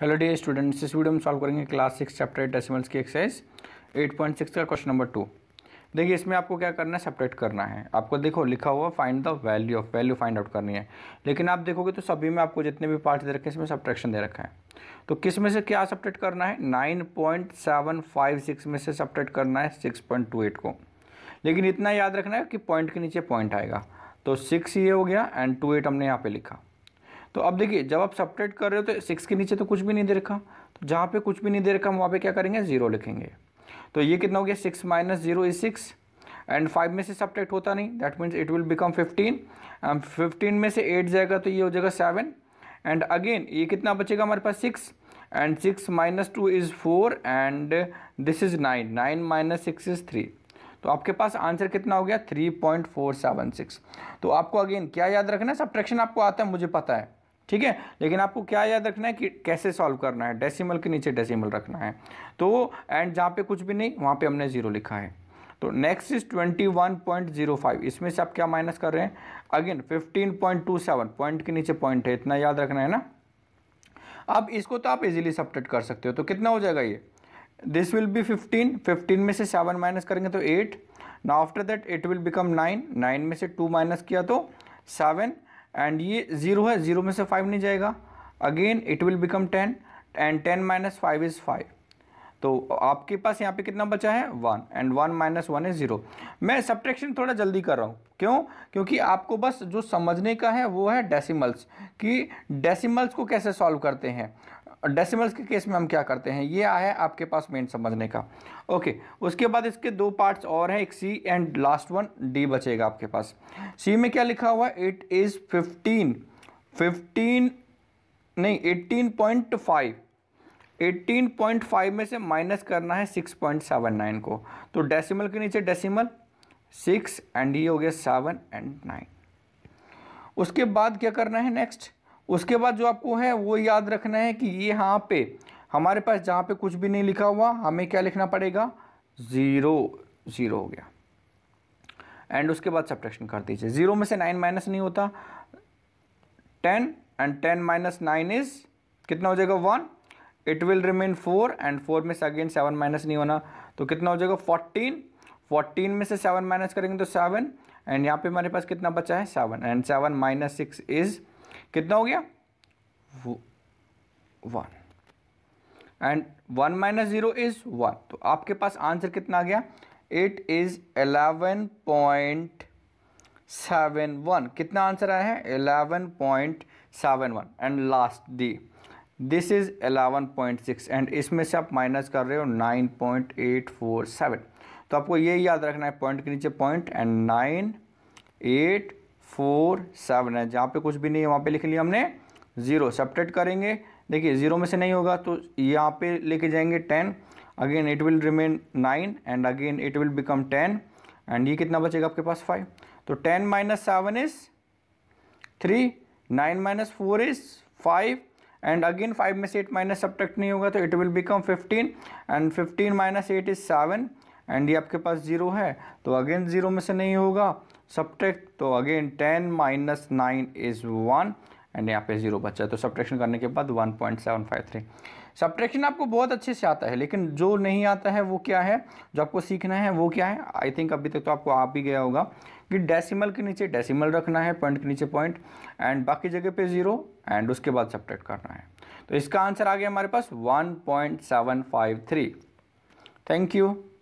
hello dear students इस video में solve करेंगे class six chapter eight decimals की एक्सरसाइज एट पॉइंट सिक्स का क्वेश्चन नंबर टू देखिए इसमें आपको क्या करना है सेपरेट करना है आपको देखो लिखा हुआ find the value of value find out करनी है लेकिन आप देखोगे तो सभी में आपको जितने भी पार्ट दे रखे हैं इसमें सब्ट्रैक्शन दे रखा है तो किस में से क्या सपरेट करना है nine point seven five six में से सपरेट करना है सिक्स पॉइंट टू एट को लेकिन इतना याद रखना है कि पॉइंट के नीचे पॉइंट आएगा तो सिक्स ये हो गया एंड टू एट हमने यहाँ पर लिखा तो अब देखिए जब आप सपरेट कर रहे हो तो सिक्स के नीचे तो कुछ भी नहीं दे रखा तो जहाँ पे कुछ भी नहीं दे रखा हम वहाँ पे क्या करेंगे ज़ीरो लिखेंगे तो ये कितना हो गया six minus zero is six and five में से सपरेट होता नहीं that means it will become fifteen and fifteen में से एट जाएगा तो ये हो जाएगा सेवन एंड अगेन ये कितना बचेगा हमारे पास six and six minus two is four and this is nine nine minus six is three तो आपके पास आंसर कितना हो गया three point four seven six तो आपको अगेन क्या याद रखना है सब्ट्रैक्शन आपको आता है मुझे पता है ठीक है लेकिन आपको क्या याद रखना है कि कैसे सॉल्व करना है डेसिमल के नीचे डेसिमल रखना है तो एंड जहाँ पे कुछ भी नहीं वहाँ पे हमने ज़ीरो लिखा है तो next is twenty one point zero five इसमें से आप क्या माइनस कर रहे हैं again fifteen point two seven point के नीचे पॉइंट है इतना याद रखना है ना अब इसको तो आप इजिली सपरेट कर सकते हो तो कितना हो जाएगा ये this will be fifteen fifteen में से सेवन माइनस करेंगे तो एट ना after that it will become nine nine में से टू माइनस किया तो सेवन एंड ये ज़ीरो है ज़ीरो में से फाइव नहीं जाएगा again it will become ten and ten minus five is five तो आपके पास यहाँ पे कितना बचा है one and one minus one is zero मैं सब्ट्रैक्शन थोड़ा जल्दी कर रहा हूँ क्यों क्योंकि आपको बस जो समझने का है वो है डेसिमल्स कि डेसिमल्स को कैसे सॉल्व करते हैं और डेसिमल्स के केस में हम क्या करते हैं ये आया है आपके पास मेन समझने का ओके उसके बाद इसके दो पार्ट्स और हैं एक C and last one D बचेगा आपके पास सी में क्या लिखा हुआ है इट इज़ फिफ्टीन फिफ्टीन नहीं एट्टीन पॉइंट फाइव फाइव में से माइनस करना है सिक्स पॉइंट सेवन नाइन को तो डेसीमल के नीचे डेसीमल सिक्स एंड ये हो गया सेवन एंड नाइन उसके बाद क्या करना है नेक्स्ट उसके बाद जो आपको है वो याद रखना है कि यहाँ पे हमारे पास जहाँ पे कुछ भी नहीं लिखा हुआ हमें क्या लिखना पड़ेगा ज़ीरो ज़ीरो हो गया एंड उसके बाद सब्ट्रैक्शन कर दीजिए ज़ीरो में से नाइन माइनस नहीं होता ten and ten minus nine is कितना हो जाएगा one it will remain four and four में से अगेन सेवन माइनस नहीं होना तो कितना हो जाएगा फोर्टीन फोर्टीन में से सेवन माइनस करेंगे तो सेवन एंड यहाँ पे हमारे पास कितना बचा है seven and seven minus six is कितना हो गया वो one and one minus zero is one तो आपके पास आंसर कितना आ गया it is eleven point seven one कितना आंसर आया है eleven point seven one and last D this is eleven point six and इसमें से आप माइनस कर रहे हो nine point eight four seven तो आपको ये याद रखना है पॉइंट के नीचे point and nine eight four seven है जहाँ पे कुछ भी नहीं है वहाँ पे लिख लिया हमने ज़ीरो सेपरेट करेंगे देखिए ज़ीरो में से नहीं होगा तो यहाँ पे लेके जाएंगे ten again it will remain nine and again it will become ten and ये कितना बचेगा आपके पास फाइव तो ten minus seven is three nine minus four is five and again five में से एट माइनस सब नहीं होगा तो it will become fifteen and fifteen minus eight is seven and ये आपके पास ज़ीरो है तो अगेन ज़ीरो में से नहीं होगा सब्ट्रैक्ट तो again ten minus nine is one and यहाँ पे ज़ीरो बचा तो सब्ट्रैक्शन करने के बाद one point seven five three subtraction आपको बहुत अच्छे से आता है लेकिन जो नहीं आता है वो क्या है जो आपको सीखना है वो क्या है आई थिंक अभी तक तो आपको आप ही गया होगा कि डेसिमल के नीचे डेसिमल रखना है पॉइंट के नीचे पॉइंट एंड बाकी जगह पे ज़ीरो एंड उसके बाद सब्ट्रैक्ट करना है तो इसका आंसर आ गया हमारे पास one point seven five three thank you